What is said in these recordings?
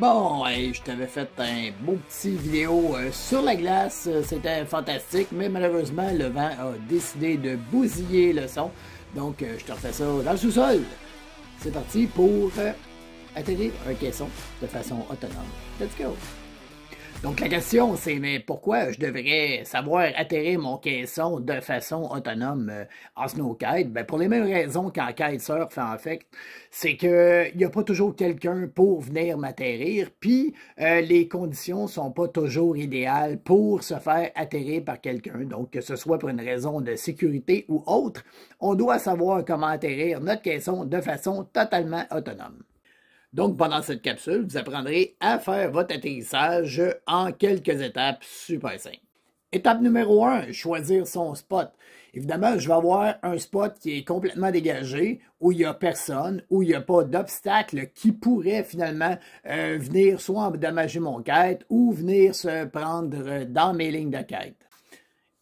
Bon, je t'avais fait un beau petit vidéo euh, sur la glace, euh, c'était fantastique, mais malheureusement, le vent a décidé de bousiller le son, donc euh, je te refais ça dans le sous-sol. C'est parti pour atteindre un caisson de façon autonome. Let's go! Donc la question, c'est mais pourquoi je devrais savoir atterrir mon caisson de façon autonome euh, en snowkite? Ben, pour les mêmes raisons qu'en kitesurf, en fait, c'est qu'il n'y a pas toujours quelqu'un pour venir m'atterrir, puis euh, les conditions sont pas toujours idéales pour se faire atterrir par quelqu'un. Donc que ce soit pour une raison de sécurité ou autre, on doit savoir comment atterrir notre caisson de façon totalement autonome. Donc, pendant cette capsule, vous apprendrez à faire votre atterrissage en quelques étapes super simples. Étape numéro 1, choisir son spot. Évidemment, je vais avoir un spot qui est complètement dégagé, où il n'y a personne, où il n'y a pas d'obstacle qui pourrait finalement euh, venir soit endommager mon quête ou venir se prendre euh, dans mes lignes de quête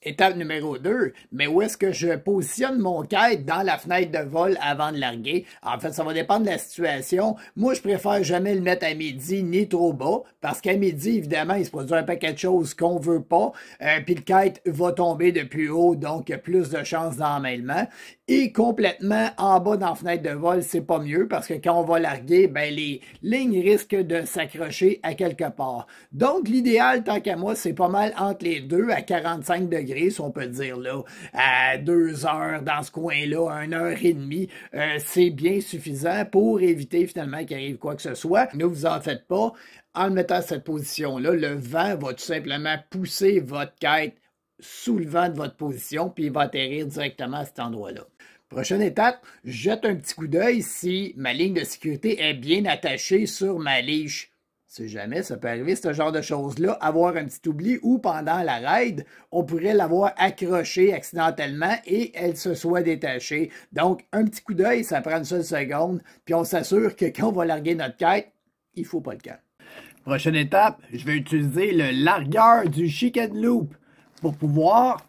étape numéro 2, mais où est-ce que je positionne mon kite dans la fenêtre de vol avant de larguer? En fait, ça va dépendre de la situation. Moi, je préfère jamais le mettre à midi ni trop bas, parce qu'à midi, évidemment, il se produit un paquet de choses qu'on veut pas, euh, puis le kite va tomber de plus haut, donc plus de chances d'emmêlement et complètement en bas dans la fenêtre de vol, c'est pas mieux parce que quand on va larguer, ben les lignes risquent de s'accrocher à quelque part. Donc l'idéal, tant qu'à moi, c'est pas mal entre les deux à 45 degrés, si on peut dire là, à deux heures dans ce coin-là, à une heure et demie, euh, c'est bien suffisant pour éviter finalement qu'il arrive quoi que ce soit. Ne vous en faites pas. En le mettant à cette position-là, le vent va tout simplement pousser votre kite sous le vent de votre position, puis il va atterrir directement à cet endroit-là. Prochaine étape, jette un petit coup d'œil si ma ligne de sécurité est bien attachée sur ma liche. Si jamais ça peut arriver, ce genre de choses-là, avoir un petit oubli ou pendant la ride, on pourrait l'avoir accrochée accidentellement et elle se soit détachée. Donc, un petit coup d'œil, ça prend une seule seconde, puis on s'assure que quand on va larguer notre quête, il faut pas le camp. Prochaine étape, je vais utiliser le largueur du chicken loop pour pouvoir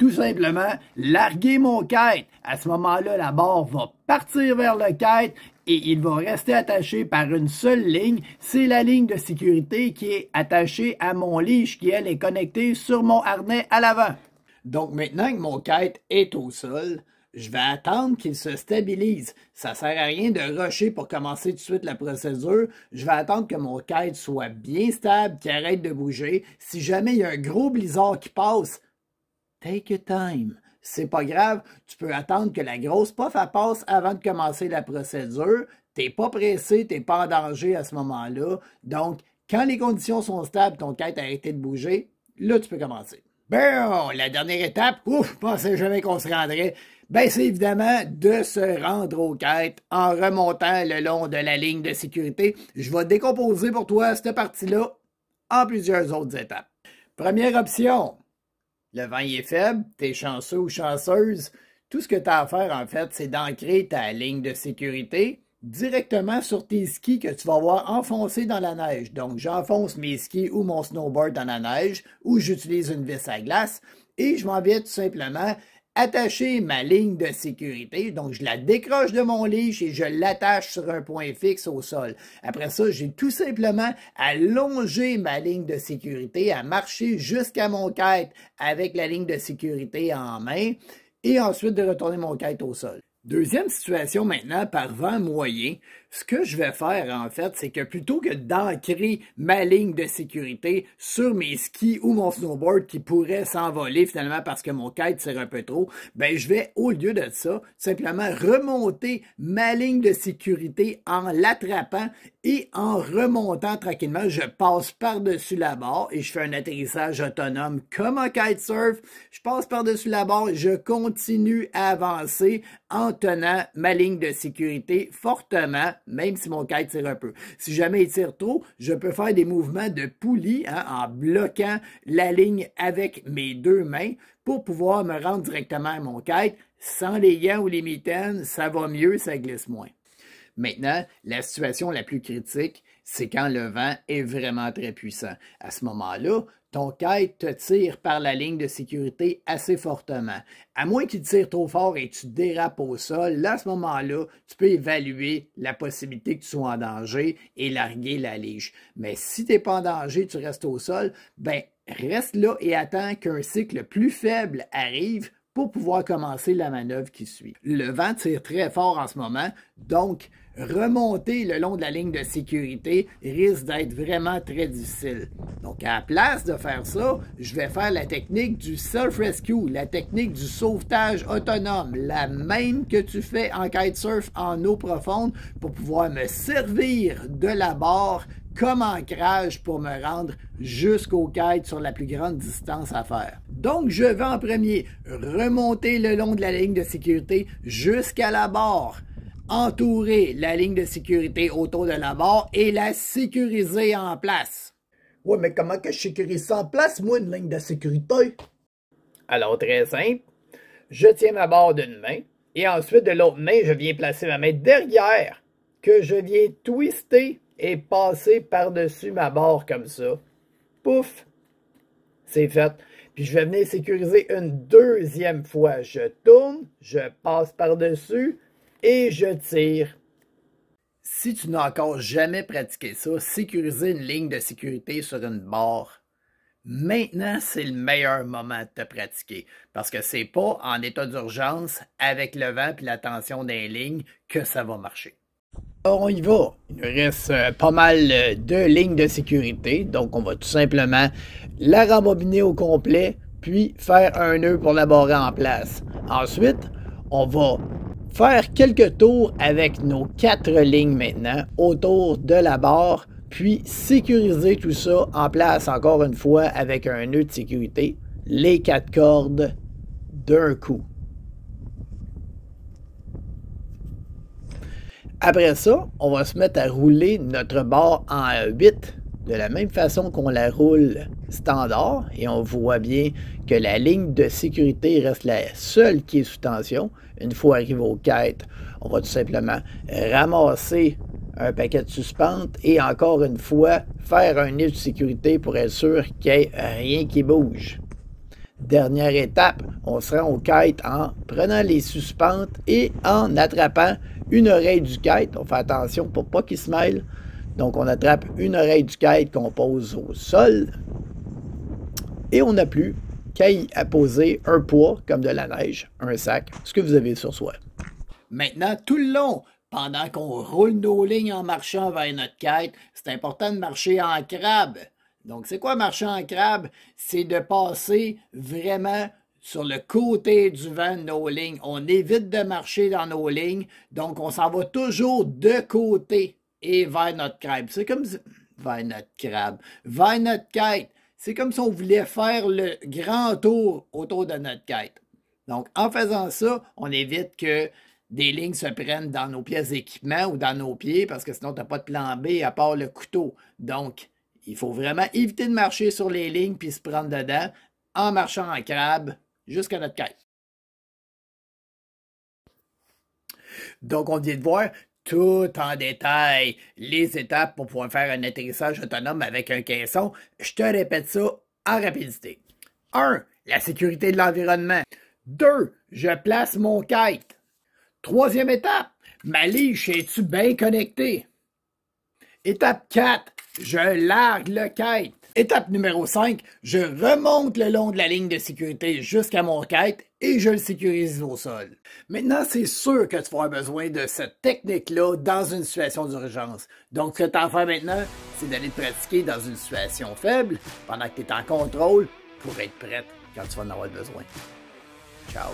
tout simplement larguer mon kite. À ce moment-là, la barre va partir vers le kite et il va rester attaché par une seule ligne. C'est la ligne de sécurité qui est attachée à mon leash qui, elle, est connectée sur mon harnais à l'avant. Donc maintenant que mon kite est au sol, je vais attendre qu'il se stabilise. Ça sert à rien de rusher pour commencer tout de suite la procédure. Je vais attendre que mon kite soit bien stable, qu'il arrête de bouger. Si jamais il y a un gros blizzard qui passe, Take your time. C'est pas grave, tu peux attendre que la grosse pof passe avant de commencer la procédure. T'es pas pressé, t'es pas en danger à ce moment-là. Donc, quand les conditions sont stables, ton quête a arrêté de bouger, là, tu peux commencer. Bon, la dernière étape, ouf, je pensais jamais qu'on se rendrait. Ben, c'est évidemment de se rendre aux quêtes en remontant le long de la ligne de sécurité. Je vais décomposer pour toi cette partie-là en plusieurs autres étapes. Première option, le vent est faible, t'es chanceux ou chanceuse. Tout ce que tu as à faire, en fait, c'est d'ancrer ta ligne de sécurité directement sur tes skis que tu vas voir enfoncés dans la neige. Donc, j'enfonce mes skis ou mon snowboard dans la neige ou j'utilise une vis à glace et je m'en tout simplement attacher ma ligne de sécurité. Donc, je la décroche de mon leash et je l'attache sur un point fixe au sol. Après ça, j'ai tout simplement à longer ma ligne de sécurité, à marcher jusqu'à mon kite avec la ligne de sécurité en main et ensuite de retourner mon kite au sol. Deuxième situation maintenant, par vent moyen, ce que je vais faire en fait, c'est que plutôt que d'ancrer ma ligne de sécurité sur mes skis ou mon snowboard qui pourrait s'envoler finalement parce que mon kite tire un peu trop, ben je vais au lieu de ça simplement remonter ma ligne de sécurité en l'attrapant et en remontant tranquillement, je passe par-dessus la barre et je fais un atterrissage autonome comme un kitesurf. Je passe par-dessus la barre, je continue à avancer en tenant ma ligne de sécurité fortement, même si mon kite tire un peu. Si jamais il tire trop, je peux faire des mouvements de poulie hein, en bloquant la ligne avec mes deux mains pour pouvoir me rendre directement à mon kite. Sans les gants ou les mitaines, ça va mieux, ça glisse moins. Maintenant, la situation la plus critique, c'est quand le vent est vraiment très puissant. À ce moment-là, ton kite te tire par la ligne de sécurité assez fortement. À moins qu'il tire trop fort et tu dérapes au sol, là, à ce moment-là, tu peux évaluer la possibilité que tu sois en danger et larguer la liche. Mais si tu n'es pas en danger, tu restes au sol, ben reste là et attends qu'un cycle plus faible arrive pour pouvoir commencer la manœuvre qui suit. Le vent tire très fort en ce moment, donc remonter le long de la ligne de sécurité risque d'être vraiment très difficile. Donc à la place de faire ça, je vais faire la technique du self-rescue, la technique du sauvetage autonome, la même que tu fais en kitesurf en eau profonde pour pouvoir me servir de la barre comme ancrage pour me rendre jusqu'au quai sur la plus grande distance à faire. Donc, je vais en premier remonter le long de la ligne de sécurité jusqu'à la barre, entourer la ligne de sécurité autour de la barre et la sécuriser en place. Oui, mais comment que je sécurise ça en place, moi, une ligne de sécurité? Alors, très simple. Je tiens ma barre d'une main et ensuite de l'autre main, je viens placer ma main derrière que je viens twister et passer par-dessus ma barre comme ça. Pouf! C'est fait. Puis je vais venir sécuriser une deuxième fois. Je tourne, je passe par-dessus et je tire. Si tu n'as encore jamais pratiqué ça, sécuriser une ligne de sécurité sur une barre, maintenant c'est le meilleur moment de te pratiquer parce que c'est pas en état d'urgence avec le vent et la tension des lignes que ça va marcher. On y va. Il nous reste euh, pas mal euh, de lignes de sécurité. Donc, on va tout simplement la rembobiner au complet, puis faire un nœud pour la barrer en place. Ensuite, on va faire quelques tours avec nos quatre lignes maintenant autour de la barre, puis sécuriser tout ça en place encore une fois avec un nœud de sécurité, les quatre cordes d'un coup. Après ça, on va se mettre à rouler notre barre en 8 de la même façon qu'on la roule standard et on voit bien que la ligne de sécurité reste la seule qui est sous tension. Une fois arrivé au quêtes, on va tout simplement ramasser un paquet de suspente et encore une fois faire un nid de sécurité pour être sûr qu'il n'y ait rien qui bouge. Dernière étape, on se rend au kite en prenant les suspentes et en attrapant une oreille du kite. On fait attention pour pas qu'il se mêle. Donc on attrape une oreille du kite qu'on pose au sol. Et on n'a plus qu'à y apposer un poids comme de la neige, un sac, ce que vous avez sur soi. Maintenant, tout le long, pendant qu'on roule nos lignes en marchant vers notre kite, c'est important de marcher en crabe. Donc, c'est quoi marcher en crabe? C'est de passer vraiment sur le côté du vent de nos lignes. On évite de marcher dans nos lignes, donc on s'en va toujours de côté et vers notre crabe. C'est comme si... vers notre crabe, vers notre quête. C'est comme si on voulait faire le grand tour autour de notre quête. Donc, en faisant ça, on évite que des lignes se prennent dans nos pièces d'équipement ou dans nos pieds parce que sinon, tu n'as pas de plan B à part le couteau. Donc, il faut vraiment éviter de marcher sur les lignes puis se prendre dedans en marchant en crabe jusqu'à notre kite. Donc, on vient de voir tout en détail les étapes pour pouvoir faire un atterrissage autonome avec un caisson. Je te répète ça en rapidité. 1. La sécurité de l'environnement. 2. Je place mon kite. Troisième étape. Ma liche est-tu bien connectée? Étape 4 je largue le kite. Étape numéro 5, je remonte le long de la ligne de sécurité jusqu'à mon kite et je le sécurise au sol. Maintenant, c'est sûr que tu vas avoir besoin de cette technique-là dans une situation d'urgence. Donc, ce que tu faire maintenant, c'est d'aller pratiquer dans une situation faible pendant que tu es en contrôle pour être prête quand tu vas en avoir besoin. Ciao!